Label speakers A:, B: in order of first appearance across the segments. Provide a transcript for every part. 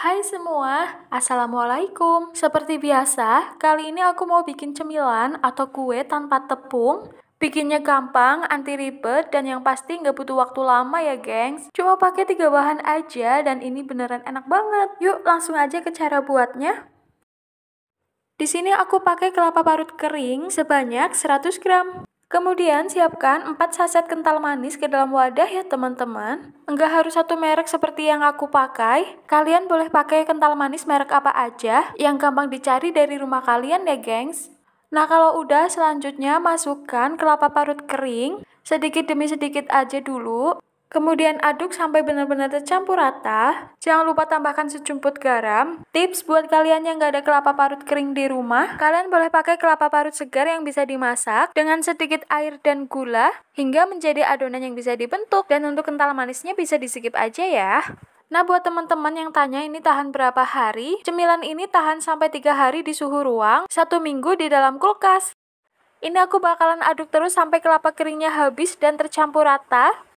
A: Hai semua, Assalamualaikum. Seperti biasa, kali ini aku mau bikin cemilan atau kue tanpa tepung. Bikinnya gampang, anti ribet, dan yang pasti nggak butuh waktu lama ya gengs. Cuma pakai tiga bahan aja dan ini beneran enak banget. Yuk langsung aja ke cara buatnya. Di sini aku pakai kelapa parut kering sebanyak 100 gram. Kemudian siapkan 4 saset kental manis ke dalam wadah ya teman-teman. Enggak harus satu merek seperti yang aku pakai. Kalian boleh pakai kental manis merek apa aja yang gampang dicari dari rumah kalian ya gengs. Nah kalau udah selanjutnya masukkan kelapa parut kering sedikit demi sedikit aja dulu Kemudian aduk sampai benar-benar tercampur rata. Jangan lupa tambahkan sejumput garam. Tips buat kalian yang nggak ada kelapa parut kering di rumah, kalian boleh pakai kelapa parut segar yang bisa dimasak dengan sedikit air dan gula hingga menjadi adonan yang bisa dibentuk. Dan untuk kental manisnya bisa disikip aja ya. Nah, buat teman-teman yang tanya ini tahan berapa hari, cemilan ini tahan sampai tiga hari di suhu ruang, satu minggu di dalam kulkas. Ini aku bakalan aduk terus sampai kelapa keringnya habis dan tercampur rata.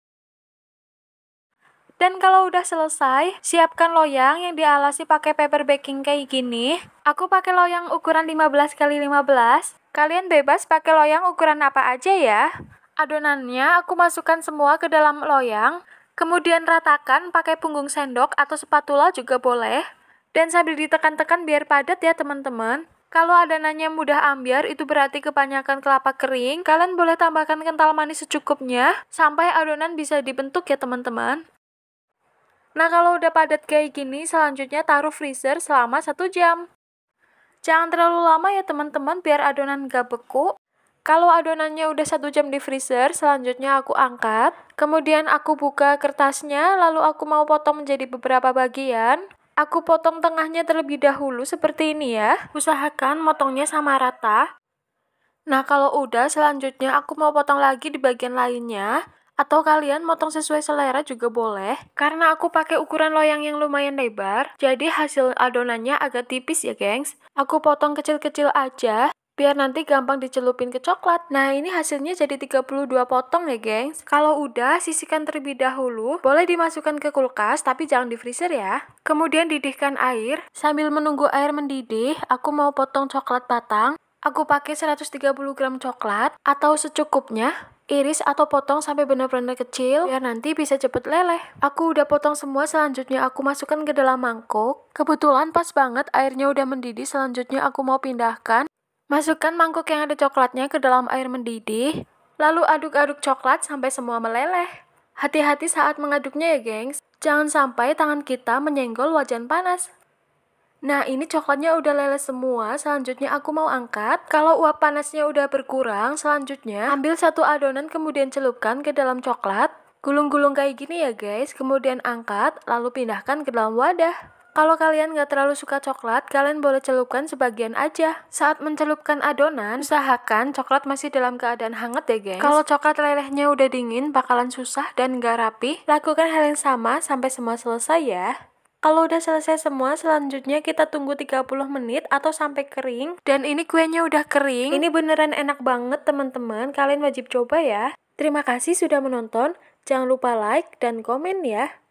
A: Dan kalau udah selesai, siapkan loyang yang dialasi pakai paper baking kayak gini. Aku pakai loyang ukuran 15 x 15. Kalian bebas pakai loyang ukuran apa aja ya. Adonannya aku masukkan semua ke dalam loyang, kemudian ratakan pakai punggung sendok atau spatula juga boleh. Dan sambil ditekan-tekan biar padat ya teman-teman. Kalau adonannya mudah ambiar, itu berarti kebanyakan kelapa kering. Kalian boleh tambahkan kental manis secukupnya, sampai adonan bisa dibentuk ya teman-teman. Nah, kalau udah padat kayak gini, selanjutnya taruh freezer selama 1 jam. Jangan terlalu lama ya teman-teman biar adonan gak beku. Kalau adonannya udah 1 jam di freezer, selanjutnya aku angkat. Kemudian aku buka kertasnya, lalu aku mau potong menjadi beberapa bagian. Aku potong tengahnya terlebih dahulu seperti ini ya. Usahakan motongnya sama rata. Nah, kalau udah, selanjutnya aku mau potong lagi di bagian lainnya. Atau kalian motong sesuai selera juga boleh. Karena aku pakai ukuran loyang yang lumayan lebar, jadi hasil adonannya agak tipis ya, gengs. Aku potong kecil-kecil aja biar nanti gampang dicelupin ke coklat. Nah, ini hasilnya jadi 32 potong ya, gengs. Kalau udah, sisihkan terlebih dahulu. Boleh dimasukkan ke kulkas, tapi jangan di freezer ya. Kemudian didihkan air. Sambil menunggu air mendidih, aku mau potong coklat batang. Aku pakai 130 gram coklat atau secukupnya iris atau potong sampai benar-benar kecil biar nanti bisa cepet leleh. Aku udah potong semua, selanjutnya aku masukkan ke dalam mangkuk. Kebetulan pas banget airnya udah mendidih, selanjutnya aku mau pindahkan. Masukkan mangkuk yang ada coklatnya ke dalam air mendidih, lalu aduk-aduk coklat sampai semua meleleh. Hati-hati saat mengaduknya ya, gengs. Jangan sampai tangan kita menyenggol wajan panas. Nah, ini coklatnya udah leles semua. Selanjutnya aku mau angkat. Kalau uap panasnya udah berkurang, selanjutnya ambil satu adonan kemudian celupkan ke dalam coklat. Gulung-gulung kayak gini ya guys, kemudian angkat, lalu pindahkan ke dalam wadah. Kalau kalian nggak terlalu suka coklat, kalian boleh celupkan sebagian aja. Saat mencelupkan adonan, usahakan coklat masih dalam keadaan hangat ya guys. Kalau coklat lelehnya udah dingin, bakalan susah dan nggak rapi. Lakukan hal yang sama sampai semua selesai ya. Kalau udah selesai semua, selanjutnya kita tunggu 30 menit atau sampai kering. Dan ini kuenya udah kering. Ini beneran enak banget teman-teman. Kalian wajib coba ya. Terima kasih sudah menonton. Jangan lupa like dan komen ya.